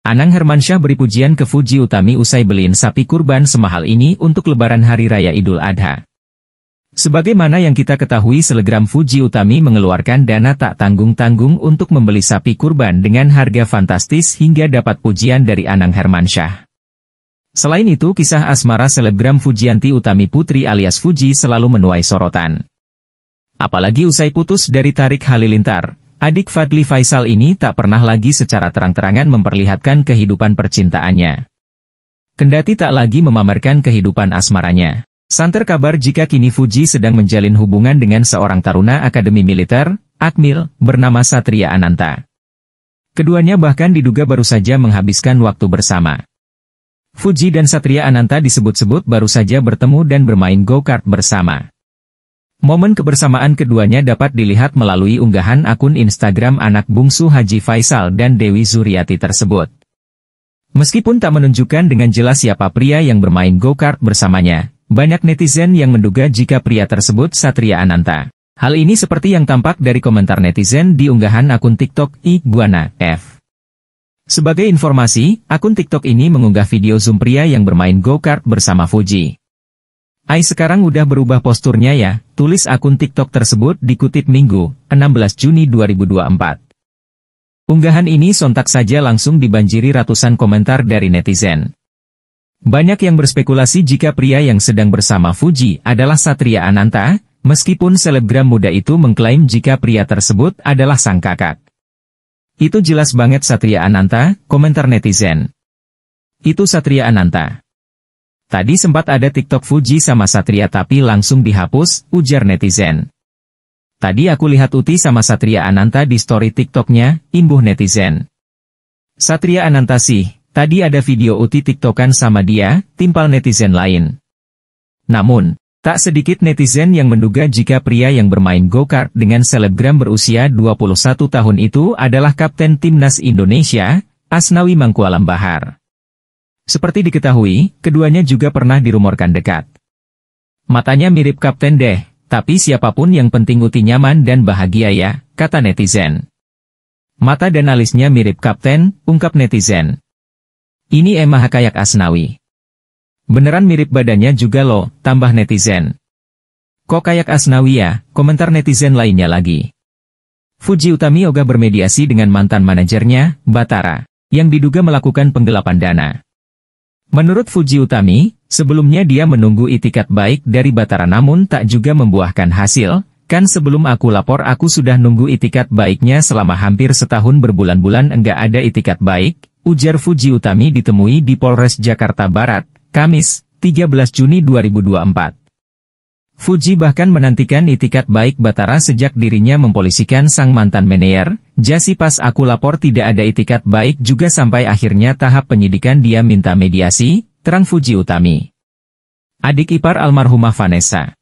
Anang Hermansyah beri pujian ke Fuji Utami usai beliin sapi kurban semahal ini untuk lebaran Hari Raya Idul Adha. Sebagaimana yang kita ketahui selegram Fuji Utami mengeluarkan dana tak tanggung-tanggung untuk membeli sapi kurban dengan harga fantastis hingga dapat pujian dari Anang Hermansyah. Selain itu kisah asmara selebgram Fujianti Utami Putri alias Fuji selalu menuai sorotan. Apalagi usai putus dari Tarik Halilintar, Adik Fadli Faisal ini tak pernah lagi secara terang-terangan memperlihatkan kehidupan percintaannya. Kendati tak lagi memamerkan kehidupan asmaranya. Santer kabar jika kini Fuji sedang menjalin hubungan dengan seorang taruna akademi militer, Akmil, bernama Satria Ananta. Keduanya bahkan diduga baru saja menghabiskan waktu bersama. Fuji dan Satria Ananta disebut-sebut baru saja bertemu dan bermain go-kart bersama. Momen kebersamaan keduanya dapat dilihat melalui unggahan akun Instagram anak bungsu Haji Faisal dan Dewi Zuriati tersebut. Meskipun tak menunjukkan dengan jelas siapa pria yang bermain go-kart bersamanya, banyak netizen yang menduga jika pria tersebut Satria Ananta. Hal ini seperti yang tampak dari komentar netizen di unggahan akun TikTok Iguana F. Sebagai informasi, akun TikTok ini mengunggah video zoom pria yang bermain go-kart bersama Fuji. Ai sekarang udah berubah posturnya ya, tulis akun TikTok tersebut dikutip Minggu, 16 Juni 2024. Unggahan ini sontak saja langsung dibanjiri ratusan komentar dari netizen. Banyak yang berspekulasi jika pria yang sedang bersama Fuji adalah Satria Ananta, meskipun selebgram muda itu mengklaim jika pria tersebut adalah sang kakak. Itu jelas banget Satria Ananta, komentar netizen. Itu Satria Ananta. Tadi sempat ada TikTok Fuji sama Satria tapi langsung dihapus, ujar netizen. Tadi aku lihat Uti sama Satria Ananta di story TikToknya, imbuh netizen. Satria Ananta sih, tadi ada video Uti TikTokan sama dia, timpal netizen lain. Namun, tak sedikit netizen yang menduga jika pria yang bermain go-kart dengan selebgram berusia 21 tahun itu adalah kapten timnas Indonesia, Asnawi Mangkualam Bahar. Seperti diketahui, keduanya juga pernah dirumorkan dekat. Matanya mirip Kapten Deh, tapi siapapun yang penting Uti nyaman dan bahagia ya, kata netizen. Mata dan alisnya mirip Kapten, ungkap netizen. Ini Emma Hakayak Asnawi. Beneran mirip badannya juga loh, tambah netizen. Kok kayak Asnawi ya, komentar netizen lainnya lagi. Fuji Utami Yoga bermediasi dengan mantan manajernya, Batara, yang diduga melakukan penggelapan dana. Menurut Fuji Utami, sebelumnya dia menunggu itikat baik dari Batara namun tak juga membuahkan hasil, kan sebelum aku lapor aku sudah nunggu itikat baiknya selama hampir setahun berbulan-bulan enggak ada itikat baik, ujar Fuji Utami ditemui di Polres Jakarta Barat, Kamis, 13 Juni 2024. Fuji bahkan menantikan itikat baik Batara sejak dirinya mempolisikan sang mantan manajer, Jasi pas aku lapor tidak ada itikat baik juga sampai akhirnya tahap penyidikan dia minta mediasi, terang Fuji Utami. Adik ipar almarhumah Vanessa.